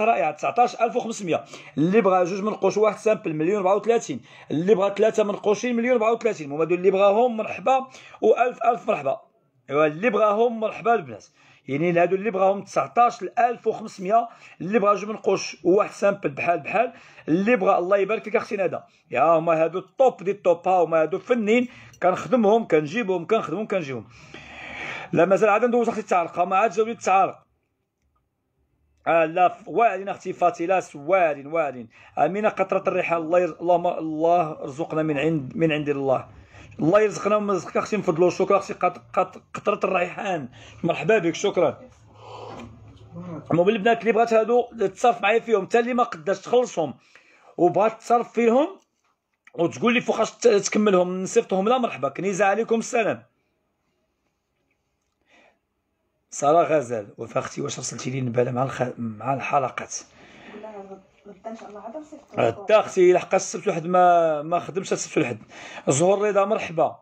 ثلاثه رائعه 19500 اللي بغى جوج منقوش واحد سامبل مليون 34 اللي بغى ثلاثه منقوشين مليون 34 هما دول اللي بغاهم مرحبا و1000 1000 مرحبا ايوا اللي بغاهم مرحبا البنات يعني هادو اللي بغاهم 19500 اللي بغا جوج منقوش وواحد سامبل بحال بحال اللي بغا الله يبارك لك اختي ندى يا هما هادو الطوب دي الطوب ها هما هادو فنين كنخدمهم كنجيبهم كنخدمهم كنجيبهم لا مازال عاد ندوز اختي التعارق ما عاد جاوبني التعارق آلاف واعرين اختي فاتيلا واعرين واعرين آمين قطرة الرحال الله يرز... اللهم الله رزقنا من عند من عند الله الله يرزقنا من رزقك اختي نفضلو شكرا اختي قط... قط... قطرة الريحان مرحبا بك شكرا المهم البنات اللي بغات هادو تصرف معايا فيهم حتى اللي ما قداش تخلصهم وبغات تصرف فيهم وتقول لي فوقاش تكملهم نصيفطهم لا مرحبا كنيزه عليكم السلام سارة غزال وفاختي واش رسلتي لي نبالة مع الخ... مع الحلقات غدا ان شاء الله غدا غدا لحق السبت واحد ما ما خدمش السبت الحد زهور رضا مرحبا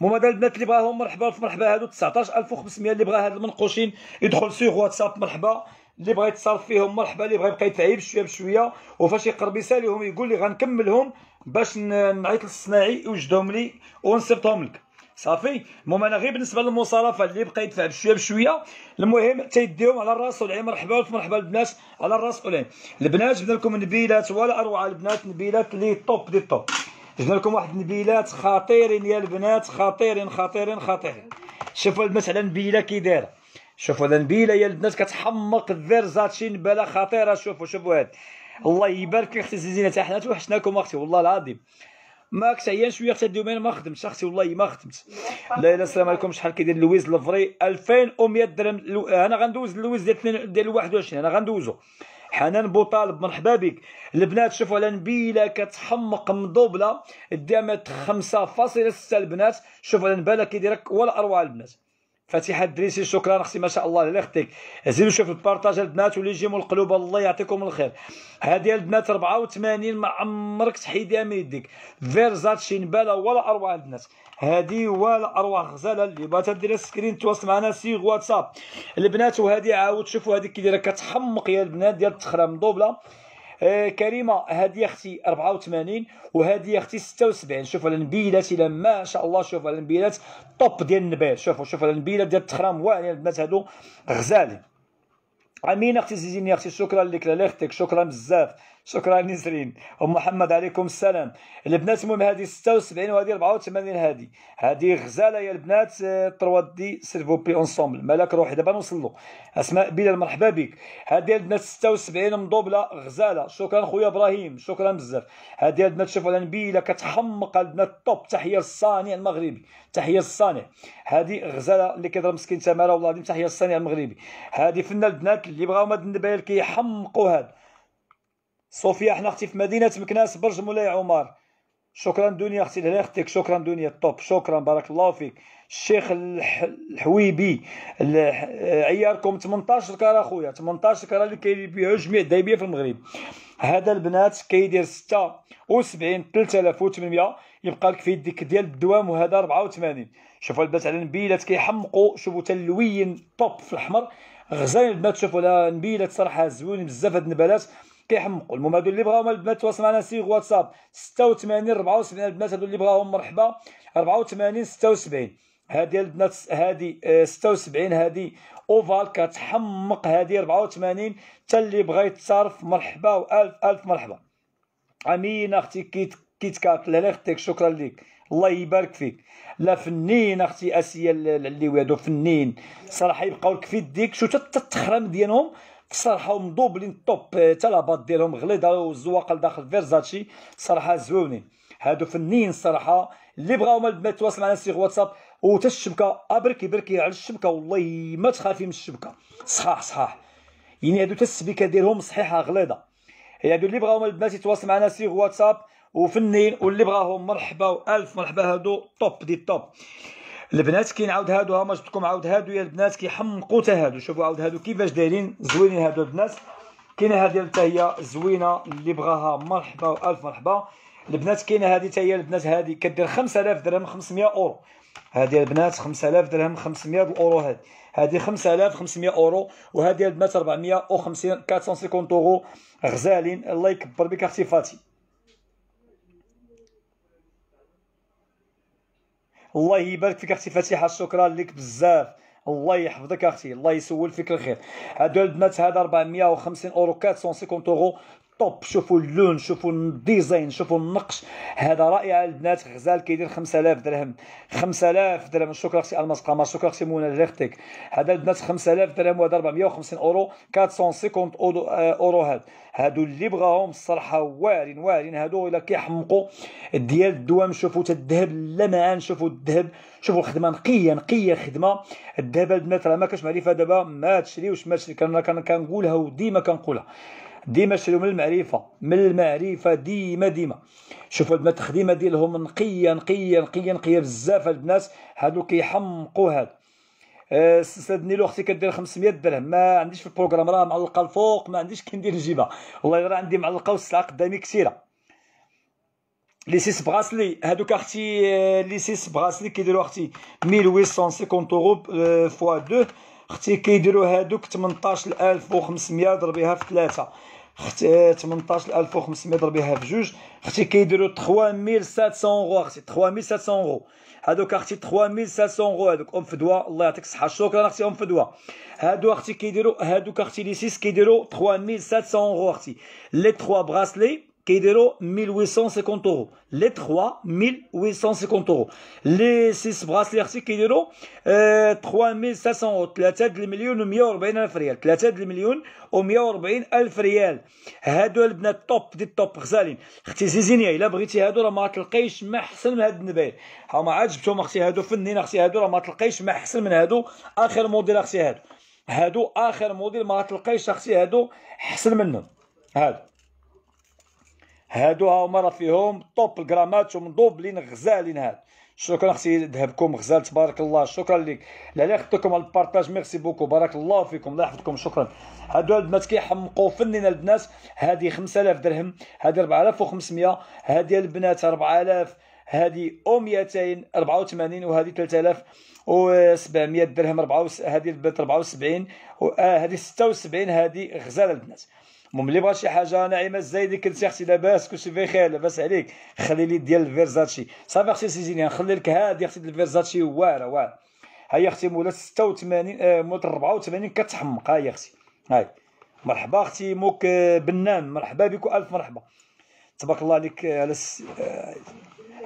المهم هذا البنات اللي بغاهم مرحبا في مرحبا هادو 19500 اللي بغا هاد المنقوشين يدخل سيغ واتساب مرحبا اللي بغا يتصرف فيهم مرحبا اللي بغا يبقى يتعيب شويه بشويه وفاش يقرب يساليهم يقول لي غنكملهم باش نعيط للصناعي يوجدهم لي ونصيفطهم لك صافي المهم انا غير بالنسبه للمصارفه اللي بقى يدفع بشويه بشويه المهم تيديهم على الراس والعين مرحبا بكم مرحبا البنات على الراس والعين البنات جبنا لكم نبيلات ولا اروع البنات نبيلات لي توب دي توب جبنا لكم واحد نبيلات خطيرين يا البنات خطيرين خطيرين خطيرين شوفوا البنات على نبيله كي دايره شوفوا هذا نبيله يا البنات كتحمق الذر نبله نباله خطيره شوفوا شوفوا هاد الله يبارك لك اختي زينه حنا توحشناكم اختي والله العظيم ماكس هي شويه حتى الدومين ما خدمتش اختي والله ما خدمت لا لا السلام عليكم شحال كيدير لويز لفري 2100 درهم انا غندوز لويز ديال ديال 21 انا غندوزو حنان بوطالب مرحبا بك البنات شوفوا على نبيله كتحمق مضوبله دامت 5.6 البنات شوفوا على نباله كيديرك ولا اروع البنات فتيحه الدريسي شكرا اختي ما شاء الله على اختك زيدوا شوف البارطاج البنات واللي يجي من القلوب الله يعطيكم الخير هذه البنات 84 ما عمرك تحيديها من يديك فيرزاتشي نبالا ولا اروع البنات هذه ولا اروع غزاله اللي بغات دير سكرين تواصل معنا سيغ واتساب البنات وهذه عاود شوفوا هذيك كي دايره كتحمق يا البنات ديال التخرم دوبله آه، كريمه هذه اختي 84 وهذه اختي 76 شوف على النبيلات الى ما شاء الله شوف على النبيلات طوب ديال النبيل شوفوا شوف على النبيلات ديال التخرام واعرين البنات هادو غزالين امين اختي زيزيني اختي شكرا لك لالي شكرا بزاف شكرا نسرين ام محمد عليكم السلام البنات المهم هذه 76 وهذه 84 هذه هذه غزاله يا البنات آه، دي سيرفو بي اونسومبل مالك روحي دابا نوصلوا اسماء بلال مرحبا بك هذه البنات 76 مضوبله غزاله شكرا خويا ابراهيم شكرا بزاف هذه البنات شوفوا على نبيله كتحمق البنات الطوب تحيه للصانع المغربي تحيه للصانع هذه غزاله اللي كيضرب مسكين تماره والله العظيم تحيه للصانع المغربي هذه فنه البنات اللي بغاو هاد النبايل كيحمقوا هذا صوفيا حنا اختي في مدينه مكناس برج مولاي عمر شكرا دنيا اختي لهلا اختك شكرا دنيا الطوب شكرا بارك الله فيك الشيخ الحويبي عياركم 18 كره اخويا 18 كره اللي كيبيعوا جميع الدايبيه في المغرب هذا البنات كيدير 76 3800 يبقى لك في يديك ديال الدوام وهذا 84 شوفوا البنات على النبيلات كيحمقوا شوفوا حتى اللوين طوب في الاحمر غزالين البنات شوفوا على نبيلات صراحه زوين بزاف هاد النبالات كيحمقوا المهم هادو اللي بغاهم البنات تواصل معنا سيغ واتساب 86 74 البنات هادو اللي بغاهم مرحبا 84 76 هادي البنات هادي 76 آه، هادي اوفال كتحمق هادي 84 حتى اللي بغا يتصرف مرحبا والف الف مرحبا امينه اختي كيت كيت كات لا اختك شكرا لك الله يبارك فيك لا فنين اختي اسيا اللي هادو فنين صراحه يبقاو لك في يديك شو تتخرم ديالهم الصراحه مضوبلين الطوب آه، لاباط ديالهم غليظه والزواقه لداخل فيرزاتشي صراحه زوينين هادو فنيين الصراحه اللي بغاو البنات تواصل معنا سيغ واتساب وتا الشبكه ابركي بركي على الشبكه والله ما تخافي من الشبكه صحاح صحاح يعني هادو تا السبيكه ديالهم صحيحه غليظه هادو اللي بغاو البنات يتواصل معنا سيغ واتساب وفنين واللي بغاهم مرحبا والف مرحبا هادو طوب دي طوب البنات نعاود هادو ها جبتكم عاود هادو يا البنات كيحمقو تا هادو شوفوا عاود هادو كيفاش دايرين زوينين هادو البنات كاينه هادي حتى هي زوينه اللي بغاها مرحبا والف مرحبا البنات كاينه هادي حتى هي البنات هادي كدير 5000 درهم 500 اورو هادي البنات 5000 درهم 500 اورو هادي هادي 5500 اورو وهادي البنات 450 450 اورو غزالين الله يكبر بك اختي فاتي الله يبارك فيك اختي فاتحه شكرا لك بزاف الله يحفظك اختي الله يسول فيك الخير هادو البنات هذا 450 اورو 450 اورو الطوب شوفوا اللون شوفوا الديزاين شوفوا النقش هذا رائع البنات غزال كيدير 5000 درهم 5000 درهم شكرا اختي الماس قمر شكرا اختي منى لريختك هذا البنات 5000 درهم وهذا 450 اورو 450 اورو, آه، أورو هاد هادو اللي بغاهم الصراحه واعرين واعرين هادو الا كيحمقوا ديال الدوام شوفوا الذهب اللمعان شوفوا الذهب شوفوا الخدمه نقيه نقيه الخدمه الذهب البنات راه ما كاش معرفه دابا ما تشريوش ما تشري كنقولها وديما كنقولها ديما شريو من المعرفه من المعرفه ديما ديما شوفوا البنات الخديمه ديالهم نقيه نقيه نقيه نقيه بزاف هاد الناس هادو كيحمقوا هاد استاذ آه، نيلو اختي كدير 500 درهم ما عنديش في البروغرام راه معلقه الفوق ما عنديش ندير نجيبها والله راه عندي معلقه والساعه قدامي كثيره لي سيس بغاسلي هادوك اختي آه، لي سيس بغاسلي كيديروا اختي 1850 اورو آه، فوا 2 اختي كيديروا هادوك 18500 ضربيها في 3 اختي 18500 ضربيها في جوج اختي كيديروا 3700 اورو اختي 3700 اورو هذوك اختي 3700 اورو هذوك ام فدوى الله يعطيك الصحه شكرا اختي ام فدوى هادو اختي كيديروا هادوك اختي لي 6 كيديروا 3700 اورو اختي لي 3 براسلي كيديروا 1850 اورو لي 3 1850 اورو لي 6 براسلي اختي كيديروا 3600 اورو 3 د و140 الف ريال 3 مليون و140 الف ريال هادو البنات توب دي توب غزالين اختي زيزينيا الا بغيتي هادو راه ما تلقايش ما احسن من هاد النبيل ها ما عاد جبتهم اختي هادو فنين اختي هادو راه ما تلقيش ما احسن من هادو اخر موديل اختي هادو هادو اخر موديل ما تلقايش اختي هادو احسن منهم هادو هادو ها هما راه فيهم طوب الجرامات ومضوبلين غزالين هاد شكرا اختي ذهبكم غزال تبارك الله شكرا لك لعلي خدتكم على البارطاج ميرسي بوكو بارك الله فيكم الله يحفظكم شكرا هادو البنات كيحمقوا فنينا البنات هادي 5000 درهم هادي 4500 هادي البنات 4000 هادي او 284 و 700 درهم 4 هادي البنات 74 وهادي 76 هادي غزال البنات المهم اللي بغا شي حاجه نعيمه الزايدي كنتي اختي لاباس كلشي بخير لاباس عليك خلي لي ديال الفيرزاتشي صافي اختي سيزيني نخلي لك هادي اختي الفيرزاتشي واعره واعره هاي اختي مولات 86 آه، مولات 84 كتحمق هاي اختي هاي مرحبا اختي موك آه، بنان مرحبا بك الف مرحبا تبارك الله عليك آه، على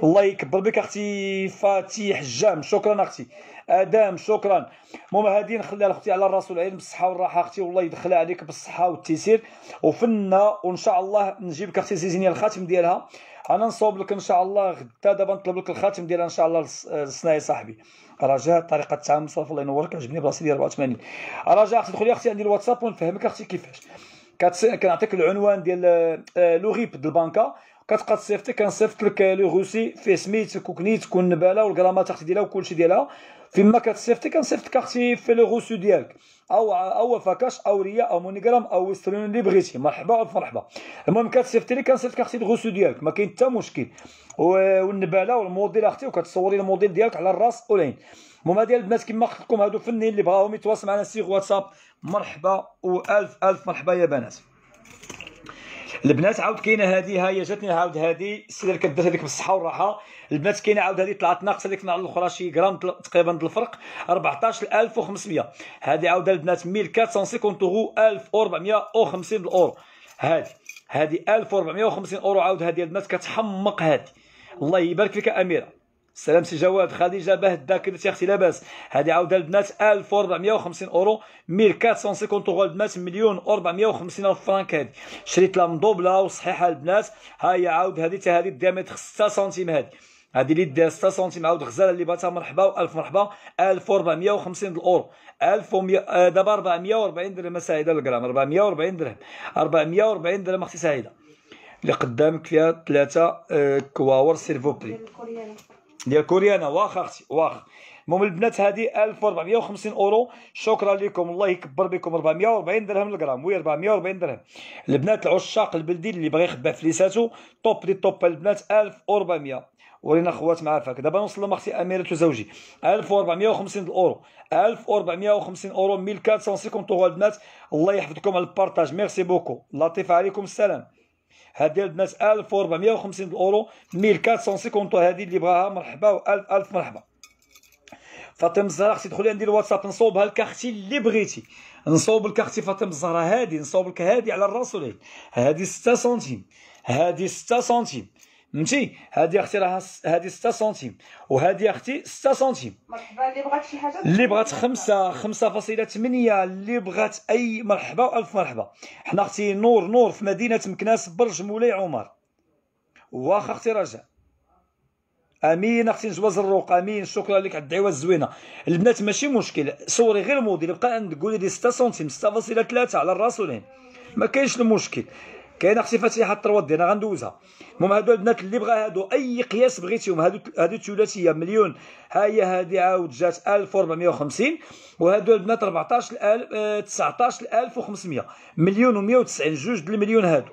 الله يكبر بك اختي فاتيح جام شكرا اختي ادم شكرا المهم هذه نخليها لاختي على الراس والعين بالصحه والراحه اختي والله يدخلها عليك بالصحه والتيسير وفنا وان شاء الله نجيب لك اختي زيزينيا الخاتم ديالها انا نصوب لك ان شاء الله غدا دابا نطلب لك الخاتم ديالها ان شاء الله الصناعي صاحبي رجاء طريقه التعامل صافي الله ينورك عجبني بلاصتي ديال 84 رجاء اختي دخلي اختي عندي الواتساب ونفهمك اختي كيفاش كنعطيك العنوان ديال آه، لوغيب ديال البنكه كتبقى تصيفطي كنصيفط لك لو روسي فيه سميتك وكنيتك والنباله والكراماتيغ ديالها وكلشي ديالها فيما كتصيفطي كنصيفطك اختي في لو روسو ديالك او او فاكاش او ريا او مونيغرام او سترون اللي بغيتي مرحبا مرحبا المهم كتصيفطي لي كنصيفطك اختي الغوسو ديالك ما كاين حتى مشكل والنباله والموديل اختي وكتصوري الموديل ديالك على الراس اولين المهم ديال البنات كما قلت لكم هادو فنين اللي بغاهم يتواصل معنا سيغ واتساب مرحبا والف الف مرحبا يا بنات البنات عاود كاينه هذه ها هي جاتني عاود هذه السيده اللي كدات هذيك بالصحه والراحه البنات كاينه عاود هذه طلعت ناقصه ديك النهار الاخرى شي غرام تقريبا الفرق 14500 هذه عاود البنات 1450 اورو 1450 اورو هذه هذه 1450 اورو عاود هذه البنات كتحمق هذه الله يبارك فيك اميره السلام سي جواد خديجه باه داكرت يا اختي لاباس هذه عاوده البنات 1450 اورو 1450 اورو البنات مليون و450 الف فرانك هذه شريت لها مضوبله وصحيحه البنات ها هي عاود هذه حتى هذه ديامتر 6 سنتيم هذه هذه اللي داها 6 سنتيم عاود غزاله اللي باتها مرحبا والف مرحبا 1450 الاورو 1000 آه، دابا 440 درهم سعيده الغرام 440 درهم 440 درهم اختي سعيده اللي قدامك فيها ثلاثه آه، كواور سيرفو بري ديال كوريا انا واخا اختي واخا المهم البنات هذه 1450 اورو شكرا لكم الله يكبر بكم 440 درهم الغرام وي 440 درهم البنات العشاق البلدي اللي بغى يخبى فليساتو توب لي توب البنات 1400 ورينا خوات مع فاك دابا نوصل لمختي اميره وزوجي 1450 اورو 1450 اورو 1450 اورو البنات الله يحفظكم على البارطاج ميرسي بوكو لطيف عليكم السلام هذه الناس 1450 اورو 1450 هذه اللي بغاها مرحبا والف 1000 مرحبا فاطمه الزهراء خصك تدخلي عندي الواتساب نصوبها لك اختي اللي بغيتي نصوب لك اختي فاطمه الزهراء هادي نصوب لك هادي على الرسولين هادي 6 سنتيم هادي 6 سنتيم فهمتي هذه اختي راه هذه 6 سنتيم وهذه اختي 6 سنتيم اللي بغات شي حاجه اللي بغات 5 5.8 اللي بغات اي مرحبا والف مرحبا حنا اختي نور نور في مدينه مكناس برج مولاي عمر واخا اختي رجاء امين اختي نجوى الروق امين شكرا لك على الدعوه الزوينه البنات ماشي مشكل صوري غير الموديل بقى عندك قولي لي 6 سنتيم 6.3 على الراس ولين ما كاينش المشكل كاينه اختي فاتيحة الطروات ديالنا غندوزها المهم هادو البنات اللي بغا هادو اي قياس بغيتيهم هادو هادو الثلاثيه مليون ها هي هادي عاود جات 1450 وهادو البنات 14000 19500 آه، مليون و190 جوج د المليون هادو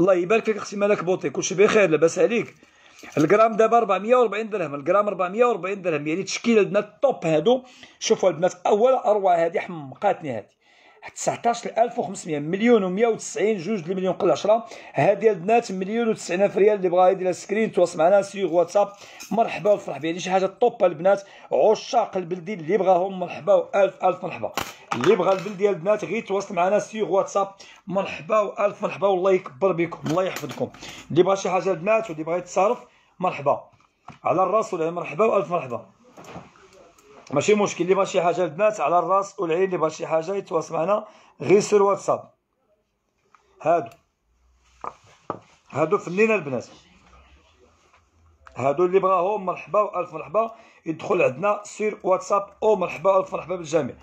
الله يبارك فيك اختي مالك بوطي كلشي بخير لاباس عليك الجرام دابا 440 درهم الجرام 440 درهم يعني تشكيله البنات الطوب هادو شوفوا البنات اول اروع هادي حمقاتني هادي 19500 مليون و190 جوج المليون قل 10 هادي البنات مليون و90000 ريال اللي بغا يدير سكرين تواصل معنا سيغ واتساب مرحبا وفرح بها شي حاجه طوب البنات عشاق البلدي اللي بغاهم مرحبا و1000 الف مرحبا اللي بغى البلد ديال البنات غير يتواصل معنا سيغ واتساب مرحبا و1000 مرحبا والله يكبر بكم الله يحفظكم اللي بغى شي حاجه البنات واللي بغى يتصرف مرحبا على الراس ولا مرحبا و1000 مرحبا ماشي مشكل اللي بغى شي حاجه البنات على الراس والعين اللي بغى شي حاجه يتواصل معنا غير سير واتساب هادو هادو فنينا البنات هادو اللي بغاهم مرحبا والف مرحبا يدخل عندنا سير واتساب او مرحبا والف مرحبا بالجميع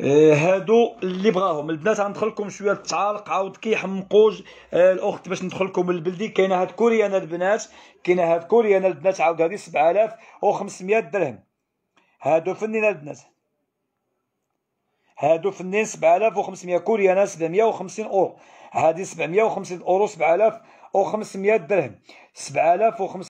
إيه، هادو اللي بغاهم البنات غندخل لكم شويه التعالق عاود كيحمقوا إيه، الاخت باش ندخل لكم البلدي كاينه هاد كوريانا البنات كاينه هاد كوريانا البنات عاود هادي 7500 درهم هادو فنين البنات هادو فنين 7500 كوريانا 750 اورو هادي 750 اورو 7500 درهم 7500